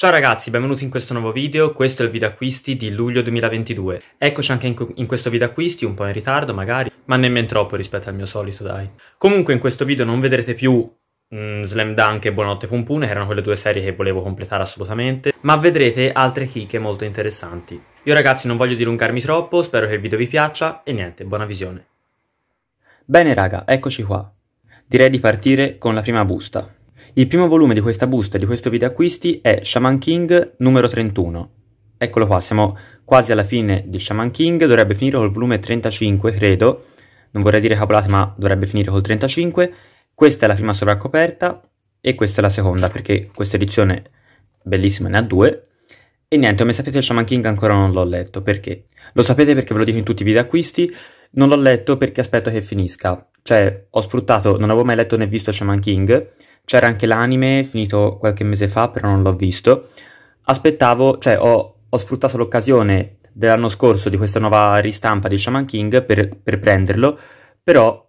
Ciao ragazzi, benvenuti in questo nuovo video, questo è il video acquisti di luglio 2022. Eccoci anche in, in, questo video acquisti, un po' in ritardo magari, ma nemmeno troppo rispetto al mio solito, dai. Comunque in questo video non vedrete più mh, mm, Slam Dunk e Buonanotte Pumpune, che erano quelle due serie che volevo completare assolutamente, ma vedrete altre chicche molto interessanti. Io ragazzi non voglio dilungarmi troppo, spero che il video vi piaccia e niente, buona visione. Bene raga, eccoci qua. Direi di partire con la prima busta. Il primo volume di questa busta, di questo video acquisti, è Shaman King numero 31. Eccolo qua, siamo quasi alla fine di Shaman King, dovrebbe finire col volume 35, credo. Non vorrei dire cavolate, ma dovrebbe finire col 35. Questa è la prima sovraccoperta e questa è la seconda, perché questa edizione bellissima ne ha due. E niente, come sapete Shaman King ancora non l'ho letto, perché? Lo sapete perché ve lo dico in tutti i video acquisti, non l'ho letto perché aspetto che finisca. Cioè, ho sfruttato, non avevo mai letto né visto Shaman King, c'era anche l'anime, finito qualche mese fa, però non l'ho visto. Aspettavo, cioè ho, ho sfruttato l'occasione dell'anno scorso di questa nuova ristampa di Shaman King per, per prenderlo, però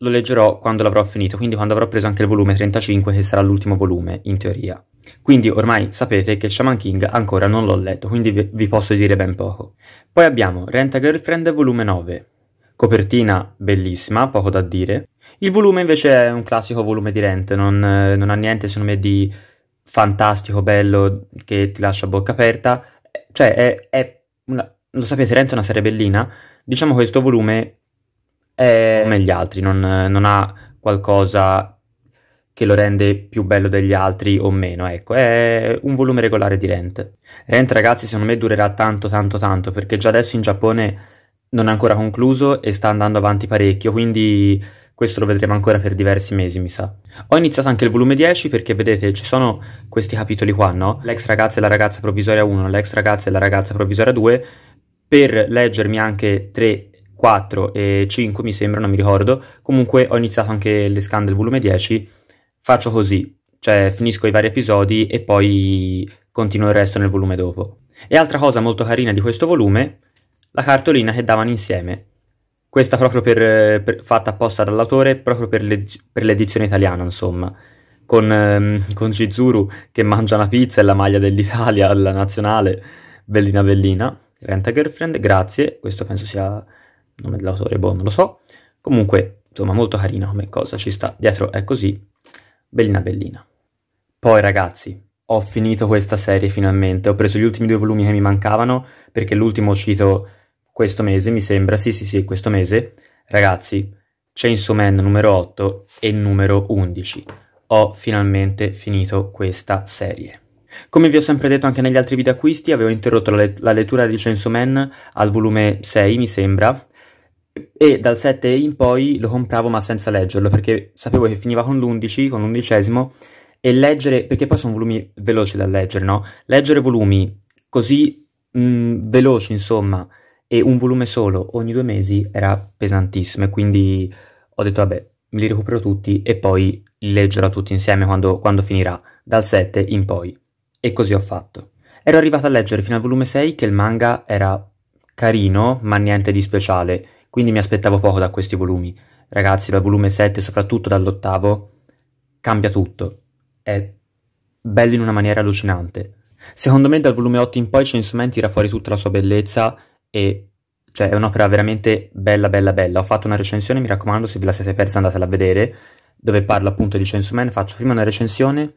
lo leggerò quando l'avrò finito, quindi quando avrò preso anche il volume 35 che sarà l'ultimo volume in teoria. Quindi ormai sapete che Shaman King ancora non l'ho letto, quindi vi, vi posso dire ben poco. Poi abbiamo Rent a Girlfriend volume 9, Copertina bellissima, poco da dire. Il volume invece è un classico volume di Rent, non, non ha niente secondo me di fantastico, bello, che ti lascia a bocca aperta. Cioè, è, è una, lo sapete, Rent è una serie bellina. Diciamo che questo volume è come gli altri, non, non ha qualcosa che lo rende più bello degli altri o meno, ecco, è un volume regolare di Rent. Rent ragazzi secondo me durerà tanto tanto tanto perché già adesso in Giappone non è ancora concluso e sta andando avanti parecchio, quindi questo lo vedremo ancora per diversi mesi, mi sa. Ho iniziato anche il volume 10 perché vedete, ci sono questi capitoli qua, no? L'ex ragazza e la ragazza provvisoria 1, l'ex ragazza e la ragazza provvisoria 2, per leggermi anche 3, 4 e 5, mi sembra, non mi ricordo. Comunque ho iniziato anche le scan del volume 10, faccio così, cioè finisco i vari episodi e poi continuo il resto nel volume dopo. E altra cosa molto carina di questo volume la cartolina che davano insieme. Questa proprio per, per, fatta apposta dall'autore, proprio per, le, per l'edizione italiana, insomma. Con, ehm, con Shizuru che mangia una pizza e la maglia dell'Italia, alla nazionale, bellina bellina. Renta Girlfriend, grazie, questo penso sia il nome dell'autore, boh, non lo so. Comunque, insomma, molto carina come cosa, ci sta. Dietro è così, bellina bellina. Poi ragazzi, ho finito questa serie finalmente, ho preso gli ultimi due volumi che mi mancavano, perché l'ultimo è uscito questo mese mi sembra, sì sì sì, questo mese, ragazzi, Chainsaw Man numero 8 e numero 11. Ho finalmente finito questa serie. Come vi ho sempre detto anche negli altri video acquisti, avevo interrotto la, la lettura di Chainsaw Man al volume 6, mi sembra, e dal 7 in poi lo compravo ma senza leggerlo, perché sapevo che finiva con l'11, con l'undicesimo, e leggere, perché poi sono volumi veloci da leggere, no? Leggere volumi così mh, veloci, insomma, e un volume solo ogni due mesi era pesantissimo e quindi ho detto vabbè me li recupero tutti e poi li leggerò tutti insieme quando, quando finirà, dal 7 in poi. E così ho fatto. Ero arrivato a leggere fino al volume 6 che il manga era carino ma niente di speciale, quindi mi aspettavo poco da questi volumi. Ragazzi, dal volume 7, soprattutto dall'ottavo, cambia tutto. È bello in una maniera allucinante. Secondo me dal volume 8 in poi Chainsaw Man tira fuori tutta la sua bellezza e cioè è un'opera veramente bella bella bella. Ho fatto una recensione, mi raccomando, se ve la siete persa andatela a vedere, dove parlo appunto di Chainsaw Man, faccio prima una recensione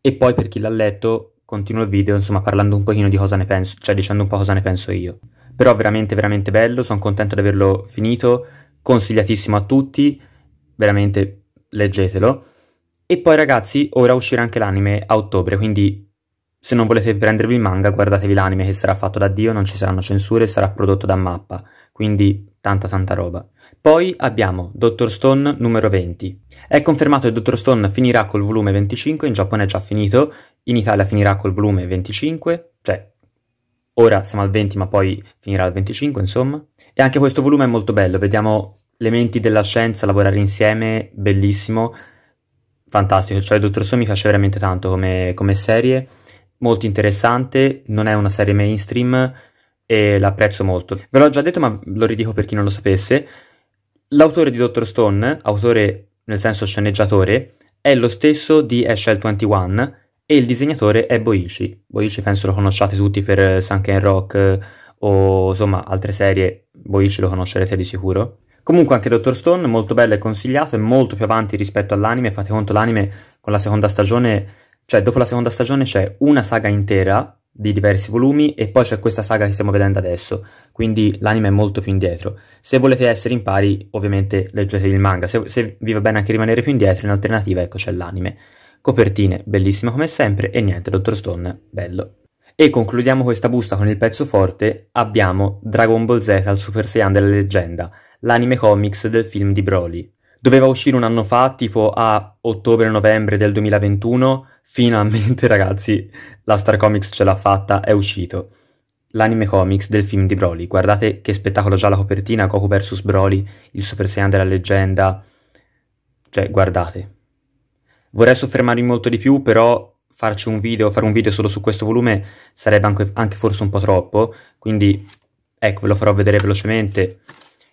e poi per chi l'ha letto continuo il video, insomma, parlando un pochino di cosa ne penso, cioè dicendo un po' cosa ne penso io. Però veramente veramente bello, sono contento di averlo finito, consigliatissimo a tutti, veramente leggetelo. E poi ragazzi, ora uscirà anche l'anime a ottobre, quindi se non volete prendervi il manga, guardatevi l'anime che sarà fatto da Dio, non ci saranno censure e sarà prodotto da Mappa, quindi tanta santa roba. Poi abbiamo Dr. Stone numero 20. È confermato che Dr. Stone finirà col volume 25, in Giappone è già finito, in Italia finirà col volume 25, cioè ora siamo al 20 ma poi finirà al 25 insomma. E anche questo volume è molto bello, vediamo le menti della scienza lavorare insieme, bellissimo, fantastico, cioè Dr. Stone mi piace veramente tanto come, come serie molto interessante, non è una serie mainstream e l'apprezzo molto. Ve l'ho già detto ma lo ridico per chi non lo sapesse. L'autore di Dr. Stone, autore nel senso sceneggiatore, è lo stesso di HL21 e il disegnatore è Boichi. Boichi penso lo conosciate tutti per Sunken Rock eh, o insomma altre serie, Boichi lo conoscerete di sicuro. Comunque anche Dr. Stone molto bello e consigliato, è molto più avanti rispetto all'anime, fate conto l'anime con la seconda stagione cioè, dopo la seconda stagione c'è una saga intera di diversi volumi e poi c'è questa saga che stiamo vedendo adesso, quindi l'anime è molto più indietro. Se volete essere in pari, ovviamente leggete il manga, se, se vi va bene anche rimanere più indietro, in alternativa ecco c'è l'anime. Copertine, bellissima come sempre, e niente, Dr. Stone, bello. E concludiamo questa busta con il pezzo forte, abbiamo Dragon Ball Z al Super Saiyan della leggenda, l'anime comics del film di Broly doveva uscire un anno fa, tipo a ottobre-novembre del 2021. Finalmente, ragazzi, la Star Comics ce l'ha fatta, è uscito. L'anime comics del film di Broly. Guardate che spettacolo già la copertina, Goku vs Broly, il Super Saiyan della leggenda. Cioè, guardate. Vorrei soffermarmi molto di più, però farci un video, fare un video solo su questo volume sarebbe anche, anche forse un po' troppo, quindi ecco, ve lo farò vedere velocemente.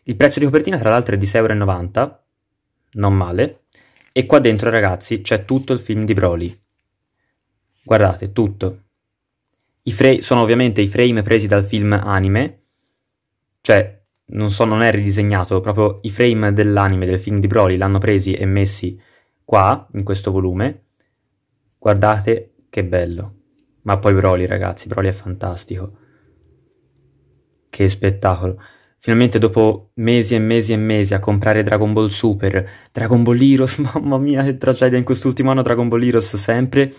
Il prezzo di copertina tra l'altro è di 6,90€, non male. E qua dentro, ragazzi, c'è tutto il film di Broly. Guardate, tutto. I sono ovviamente i frame presi dal film anime, cioè non so, non è ridisegnato, proprio i frame dell'anime del film di Broly l'hanno presi e messi qua, in questo volume. Guardate che bello. Ma poi Broly, ragazzi, Broly è fantastico. Che spettacolo. Finalmente dopo mesi e mesi e mesi a comprare Dragon Ball Super, Dragon Ball Heroes, mamma mia che tragedia in quest'ultimo anno Dragon Ball Heroes sempre,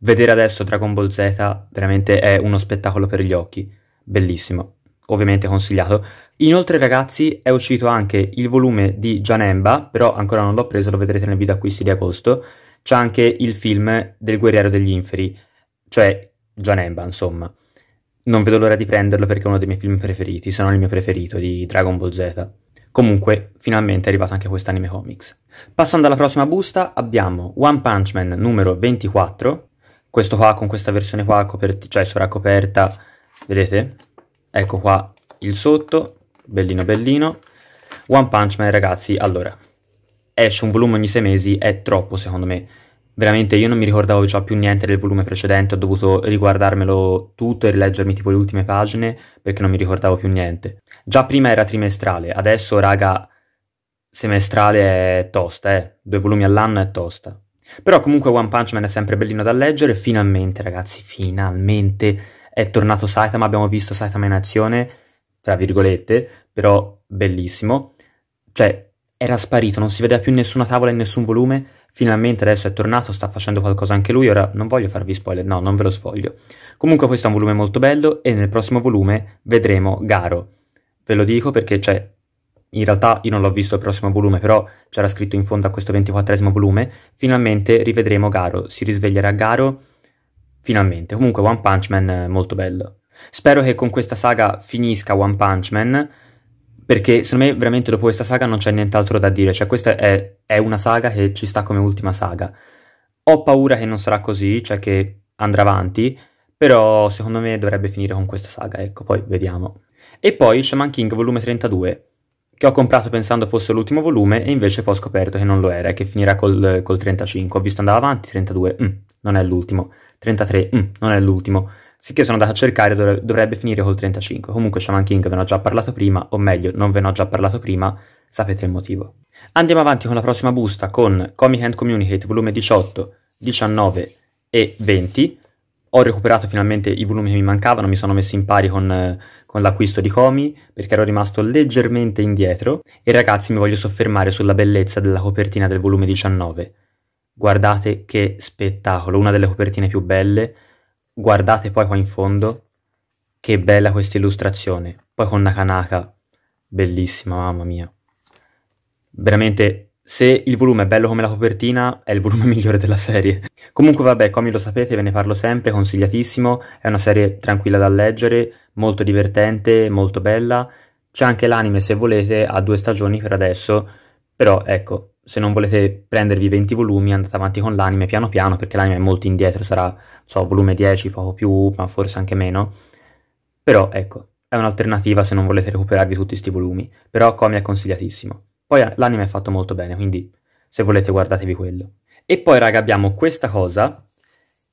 vedere adesso Dragon Ball Z veramente è uno spettacolo per gli occhi, bellissimo, ovviamente consigliato. Inoltre ragazzi è uscito anche il volume di Janemba, però ancora non l'ho preso, lo vedrete nel video acquisti di agosto, c'è anche il film del Guerriero degli Inferi, cioè Janemba insomma non vedo l'ora di prenderlo perché è uno dei miei film preferiti, se non il mio preferito, di Dragon Ball Z. Comunque, finalmente è arrivato anche anime comics. Passando alla prossima busta, abbiamo One Punch Man numero 24. Questo qua, con questa versione qua, coperti- cioè sarà coperta, vedete? Ecco qua il sotto, bellino bellino. One Punch Man, ragazzi, allora, esce un volume ogni sei mesi, è troppo secondo me Veramente io non mi ricordavo già più niente del volume precedente, ho dovuto riguardarmelo tutto e rileggermi tipo le ultime pagine perché non mi ricordavo più niente. Già prima era trimestrale, adesso raga semestrale è tosta, eh. Due volumi all'anno è tosta. Però comunque One Punch Man è sempre bellino da leggere, finalmente ragazzi, finalmente è tornato Saitama, abbiamo visto Saitama in azione, tra virgolette, però bellissimo. Cioè, era sparito, non si vedeva più nessuna tavola e nessun volume Finalmente adesso è tornato, sta facendo qualcosa anche lui, ora non voglio farvi spoiler, no, non ve lo sfoglio. Comunque questo è un volume molto bello e nel prossimo volume vedremo Garo. Ve lo dico perché cioè, in realtà io non l'ho visto il prossimo volume, però c'era scritto in fondo a questo 24 volume, finalmente rivedremo Garo, si risveglierà Garo, finalmente. Comunque One Punch Man è molto bello. Spero che con questa saga finisca One Punch Man, perché secondo me veramente dopo questa saga non c'è nient'altro da dire, cioè questa è, è una saga che ci sta come ultima saga. Ho paura che non sarà così, cioè che andrà avanti, però secondo me dovrebbe finire con questa saga, ecco, poi vediamo. E poi Shaman King volume 32, che ho comprato pensando fosse l'ultimo volume e invece poi ho scoperto che non lo era e che finirà col, col 35. Ho visto andava avanti 32, mm, non è l'ultimo, 33, mm, non è l'ultimo sicché sono andato a cercare dov- dovrebbe finire col 35. Comunque Shaman King ve ne ho già parlato prima, o meglio, non ve ne ho già parlato prima, sapete il motivo. Andiamo avanti con la prossima busta con Comic and Communicate volume 18, 19 e 20. Ho recuperato finalmente i volumi che mi mancavano, mi sono messo in pari con, con l'acquisto di Comi perché ero rimasto leggermente indietro e ragazzi mi voglio soffermare sulla bellezza della copertina del volume 19. Guardate che spettacolo, una delle copertine più belle Guardate poi qua in fondo, che bella questa illustrazione, poi con Nakanaka, bellissima, mamma mia. Veramente, se il volume è bello come la copertina, è il volume migliore della serie. Comunque vabbè, come lo sapete, ve ne parlo sempre, consigliatissimo, è una serie tranquilla da leggere, molto divertente, molto bella. C'è anche l'anime se volete, a due stagioni per adesso, però ecco, se non volete prendervi 20 volumi andate avanti con l'anime piano piano perché l'anime è molto indietro, sarà so, volume 10, poco più, ma forse anche meno. Però ecco, è un'alternativa se non volete recuperarvi tutti questi volumi, però Komi è consigliatissimo. Poi l'anime è fatto molto bene, quindi se volete guardatevi quello. E poi raga abbiamo questa cosa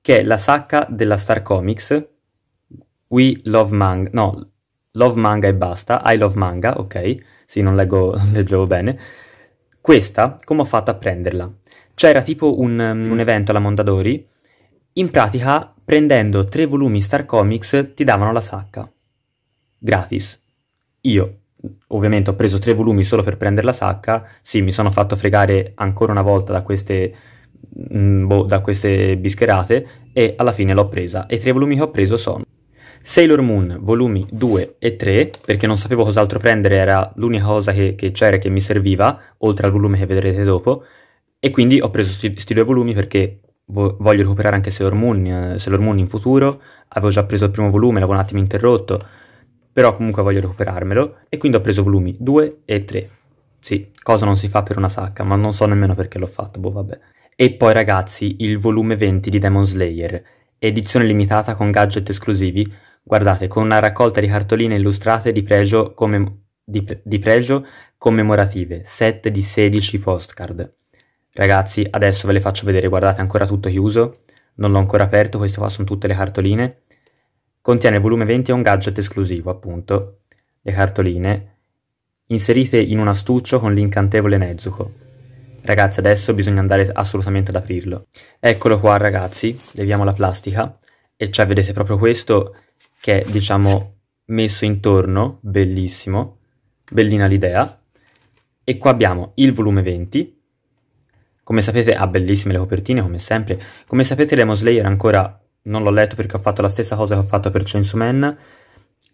che è la sacca della Star Comics We Love Manga, no, Love Manga e basta, I Love Manga, ok? Sì, non leggo, non leggevo bene questa, come ho fatto a prenderla? C'era tipo un, mm, un mm. evento alla Mondadori, in pratica prendendo tre volumi Star Comics ti davano la sacca, gratis. Io ovviamente ho preso tre volumi solo per prendere la sacca, sì mi sono fatto fregare ancora una volta da queste, mh, mm, boh, da queste bischerate e alla fine l'ho presa e i tre volumi che ho preso sono Sailor Moon volumi 2 e 3, perché non sapevo cos'altro prendere, era l'unica cosa che, che c'era che mi serviva, oltre al volume che vedrete dopo, e quindi ho preso questi due volumi perché vo- voglio recuperare anche Sailor Moon, eh, Sailor Moon in futuro, avevo già preso il primo volume, l'avevo un attimo interrotto, però comunque voglio recuperarmelo, e quindi ho preso volumi 2 e 3. Sì, cosa non si fa per una sacca, ma non so nemmeno perché l'ho fatto, boh vabbè. E poi ragazzi, il volume 20 di Demon Slayer, edizione limitata con gadget esclusivi, Guardate, con una raccolta di cartoline illustrate di pregio, commem- di di pregio commemorative, set di 16 postcard. Ragazzi, adesso ve le faccio vedere, guardate, ancora tutto chiuso, non l'ho ancora aperto, queste qua sono tutte le cartoline. Contiene il volume 20 e un gadget esclusivo, appunto, le cartoline, inserite in un astuccio con l'incantevole Nezuko. Ragazzi, adesso bisogna andare assolutamente ad aprirlo. Eccolo qua, ragazzi, leviamo la plastica, e cioè, vedete proprio questo, che è diciamo messo intorno, bellissimo, bellina l'idea. E qua abbiamo il volume 20, come sapete ha ah, bellissime le copertine come sempre, come sapete Lemon Slayer ancora non l'ho letto perché ho fatto la stessa cosa che ho fatto per Chainsaw Man,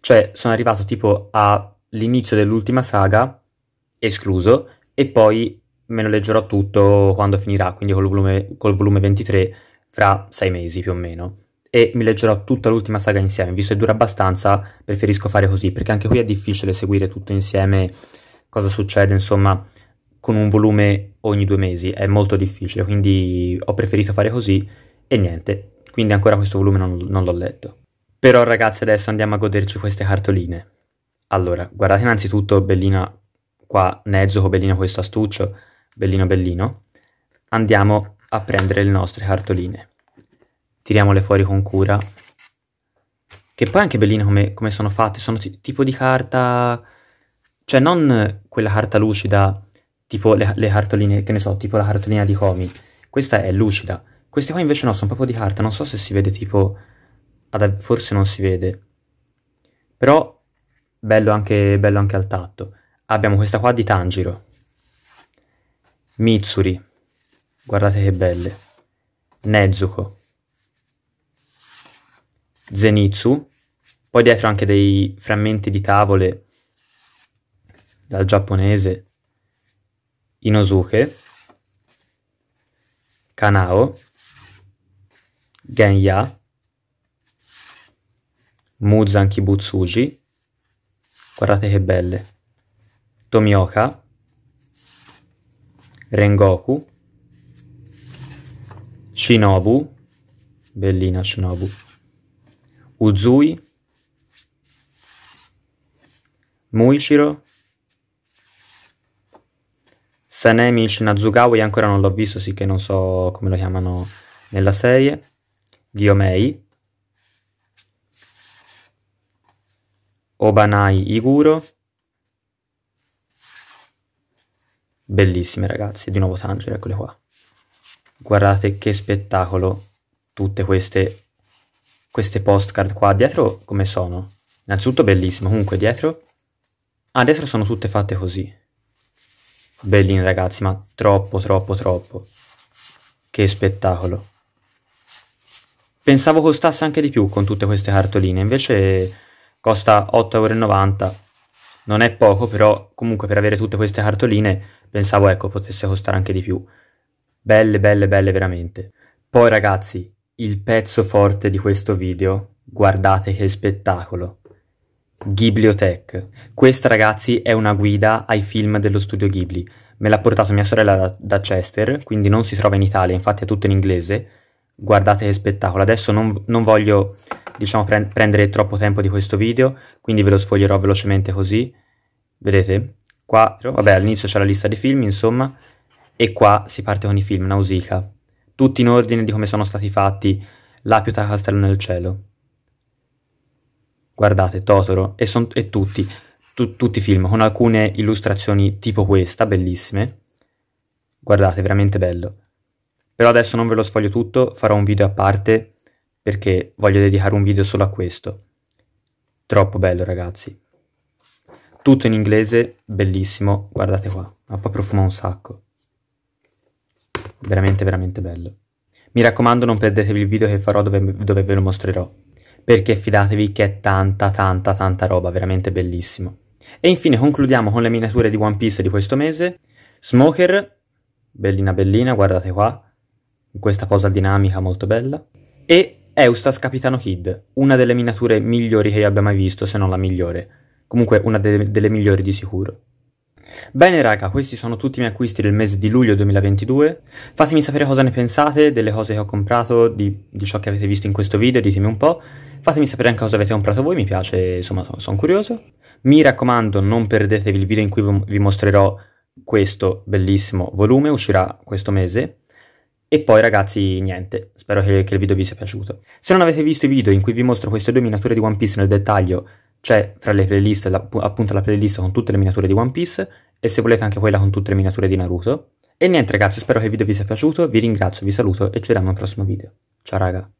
cioè sono arrivato tipo all'inizio dell'ultima saga, escluso, e poi me lo leggerò tutto quando finirà, quindi col volume, col volume 23 fra sei mesi più o meno e mi leggerò tutta l'ultima saga insieme, visto che dura abbastanza preferisco fare così, perché anche qui è difficile seguire tutto insieme cosa succede, insomma, con un volume ogni due mesi, è molto difficile, quindi ho preferito fare così e niente, quindi ancora questo volume non, non l'ho letto. Però ragazzi adesso andiamo a goderci queste cartoline. Allora, guardate innanzitutto bellina qua Nezuko, bellino questo astuccio, bellino bellino. Andiamo a prendere le nostre cartoline tiriamole fuori con cura. Che poi è anche bellino come, come sono fatte, sono t- tipo di carta, cioè non quella carta lucida, tipo le, le, cartoline, che ne so, tipo la cartolina di Comi, questa è lucida, queste qua invece no, sono proprio di carta, non so se si vede tipo, ad, forse non si vede, però bello anche, bello anche al tatto. Abbiamo questa qua di Tangiro, Mitsuri, guardate che belle, Nezuko, Zenitsu, poi dietro anche dei frammenti di tavole dal giapponese Inosuke, Kanao, Genya, Muzan Kibutsuji, guardate che belle, Tomioka, Rengoku, Shinobu, bellina Shinobu, Uzui, Muichiro, Sanemi Shinazugawa, io ancora non l'ho visto, sì che non so come lo chiamano nella serie, Gyomei, Obanai Iguro, bellissime ragazzi, di nuovo Tanjiro, eccole qua. Guardate che spettacolo tutte queste queste postcard qua dietro come sono? Innanzitutto bellissimo, comunque dietro... Ah, dietro sono tutte fatte così. Belline ragazzi, ma troppo, troppo, troppo. Che spettacolo. Pensavo costasse anche di più con tutte queste cartoline, invece costa 8,90€. Non è poco, però comunque per avere tutte queste cartoline pensavo ecco potesse costare anche di più. Belle, belle, belle veramente. Poi ragazzi, il pezzo forte di questo video, guardate che spettacolo! Ghibliotech. Questa ragazzi è una guida ai film dello studio Ghibli. Me l'ha portato mia sorella da, da Chester, quindi non si trova in Italia, infatti è tutto in inglese. Guardate che spettacolo. Adesso non, non voglio diciamo, pre prendere troppo tempo di questo video, quindi ve lo sfoglierò velocemente così. Vedete? Qua, vabbè, all'inizio c'è la lista dei film, insomma, e qua si parte con i film, Nausicaa tutti in ordine di come sono stati fatti, la piuta castello nel cielo. Guardate, Totoro e, son, e tutti, tu, tutti i film, con alcune illustrazioni tipo questa, bellissime. Guardate, veramente bello. Però adesso non ve lo sfoglio tutto, farò un video a parte perché voglio dedicare un video solo a questo. Troppo bello, ragazzi. Tutto in inglese, bellissimo, guardate qua, ma poi profuma un sacco veramente veramente bello. Mi raccomando non perdetevi il video che farò dove, dove ve lo mostrerò, perché fidatevi che è tanta tanta tanta roba, veramente bellissimo. E infine concludiamo con le miniature di One Piece di questo mese, Smoker, bellina bellina, guardate qua, in questa posa dinamica molto bella, e Eustace Capitano Kid, una delle miniature migliori che io abbia mai visto, se non la migliore. Comunque una de delle migliori di sicuro. Bene raga, questi sono tutti i miei acquisti del mese di luglio 2022. Fatemi sapere cosa ne pensate delle cose che ho comprato, di, di ciò che avete visto in questo video, ditemi un po'. Fatemi sapere anche cosa avete comprato voi, mi piace, insomma, sono curioso. Mi raccomando, non perdetevi il video in cui vi mostrerò questo bellissimo volume, uscirà questo mese. E poi ragazzi, niente, spero che, che, il video vi sia piaciuto. Se non avete visto i video in cui vi mostro queste due miniature di One Piece nel dettaglio, c'è cioè, fra le playlist, la, appunto la playlist con tutte le miniature di One Piece, e se volete anche quella con tutte le miniature di Naruto. E niente ragazzi, spero che il video vi sia piaciuto, vi ringrazio, vi saluto e ci vediamo al prossimo video. Ciao raga!